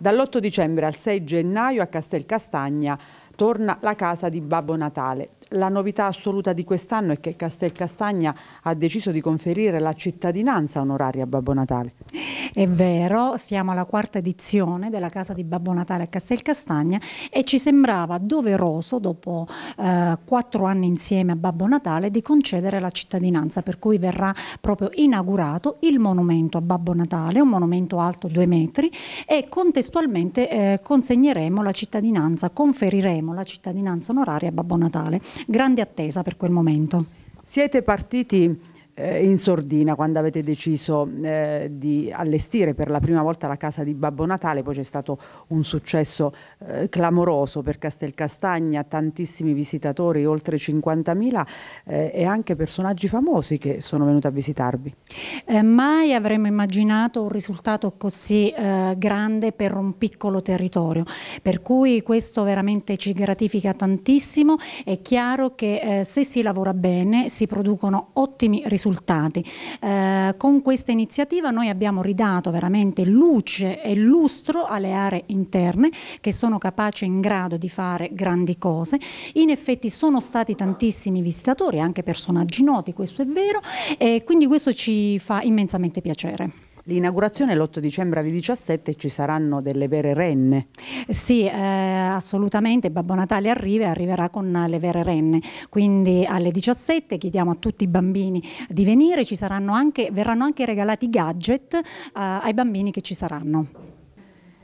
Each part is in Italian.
Dall'8 dicembre al 6 gennaio a Castel Castagna torna la casa di Babbo Natale. La novità assoluta di quest'anno è che Castel Castagna ha deciso di conferire la cittadinanza onoraria a Babbo Natale. È vero, siamo alla quarta edizione della Casa di Babbo Natale a Castel Castagna e ci sembrava doveroso, dopo eh, quattro anni insieme a Babbo Natale, di concedere la cittadinanza, per cui verrà proprio inaugurato il monumento a Babbo Natale, un monumento alto due metri e contestualmente eh, consegneremo la cittadinanza, conferiremo la cittadinanza onoraria a Babbo Natale. Grande attesa per quel momento. Siete partiti eh, in sordina quando avete deciso eh, di allestire per la prima volta la casa di Babbo Natale, poi c'è stato un successo eh, clamoroso per Castelcastagna, tantissimi visitatori, oltre 50.000 eh, e anche personaggi famosi che sono venuti a visitarvi. Eh, mai avremmo immaginato un risultato così eh, grande per un piccolo territorio, per cui questo veramente ci gratifica tantissimo, è chiaro che se si lavora bene si producono ottimi risultati risultati. Eh, con questa iniziativa noi abbiamo ridato veramente luce e lustro alle aree interne che sono capaci e in grado di fare grandi cose. In effetti sono stati tantissimi visitatori, anche personaggi noti, questo è vero, e quindi questo ci fa immensamente piacere. L'inaugurazione l'8 dicembre alle 17 ci saranno delle vere renne? Sì, eh, assolutamente, Babbo Natale arriva e arriverà con le vere renne, quindi alle 17 chiediamo a tutti i bambini di venire, ci saranno anche, verranno anche regalati gadget eh, ai bambini che ci saranno.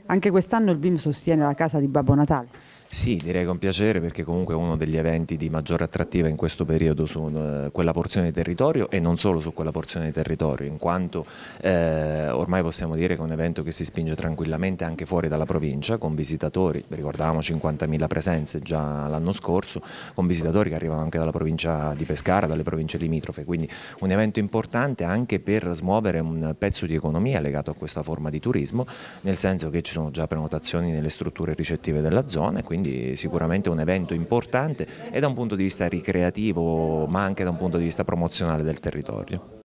Anche quest'anno il BIM sostiene la casa di Babbo Natale. Sì, direi con piacere perché comunque è uno degli eventi di maggiore attrattiva in questo periodo su eh, quella porzione di territorio e non solo su quella porzione di territorio, in quanto eh, ormai possiamo dire che è un evento che si spinge tranquillamente anche fuori dalla provincia con visitatori, ricordavamo 50.000 presenze già l'anno scorso, con visitatori che arrivano anche dalla provincia di Pescara, dalle province limitrofe, quindi un evento importante anche per smuovere un pezzo di economia legato a questa forma di turismo, nel senso che ci sono già prenotazioni nelle strutture ricettive della zona e quindi quindi sicuramente un evento importante e eh, da un punto di vista ricreativo ma anche da un punto di vista promozionale del territorio.